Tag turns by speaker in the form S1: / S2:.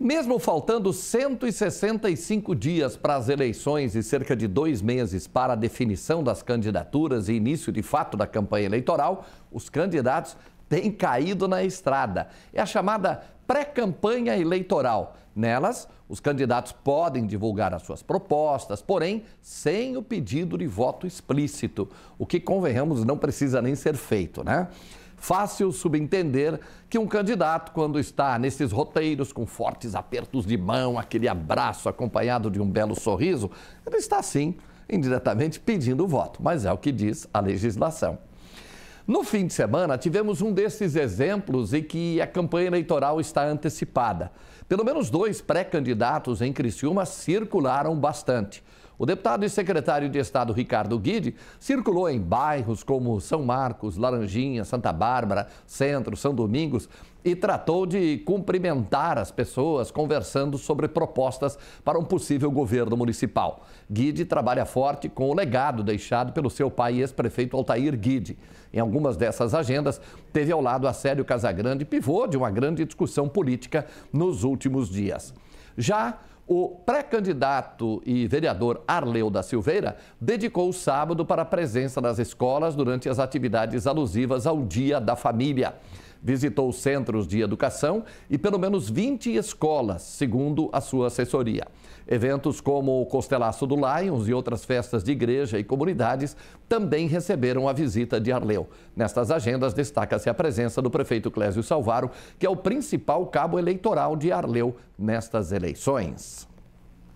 S1: Mesmo faltando 165 dias para as eleições e cerca de dois meses para a definição das candidaturas e início de fato da campanha eleitoral, os candidatos têm caído na estrada. É a chamada pré-campanha eleitoral. Nelas, os candidatos podem divulgar as suas propostas, porém, sem o pedido de voto explícito, o que, convenhamos, não precisa nem ser feito, né? Fácil subentender que um candidato, quando está nesses roteiros com fortes apertos de mão, aquele abraço acompanhado de um belo sorriso, ele está sim indiretamente pedindo voto, mas é o que diz a legislação. No fim de semana, tivemos um desses exemplos em que a campanha eleitoral está antecipada. Pelo menos dois pré-candidatos em Criciúma circularam bastante. O deputado e secretário de Estado Ricardo Guide circulou em bairros como São Marcos, Laranjinha, Santa Bárbara, Centro, São Domingos e tratou de cumprimentar as pessoas conversando sobre propostas para um possível governo municipal. Guide trabalha forte com o legado deixado pelo seu pai e ex-prefeito Altair Guide. Em algumas dessas agendas, teve ao lado a Sério Casagrande, pivô de uma grande discussão política nos últimos dias. Já o pré-candidato e vereador Arleu da Silveira dedicou o sábado para a presença nas escolas durante as atividades alusivas ao Dia da Família visitou centros de educação e pelo menos 20 escolas, segundo a sua assessoria. Eventos como o Costelaço do Lions e outras festas de igreja e comunidades também receberam a visita de Arleu. Nestas agendas, destaca-se a presença do prefeito Clésio Salvaro, que é o principal cabo eleitoral de Arleu nestas eleições.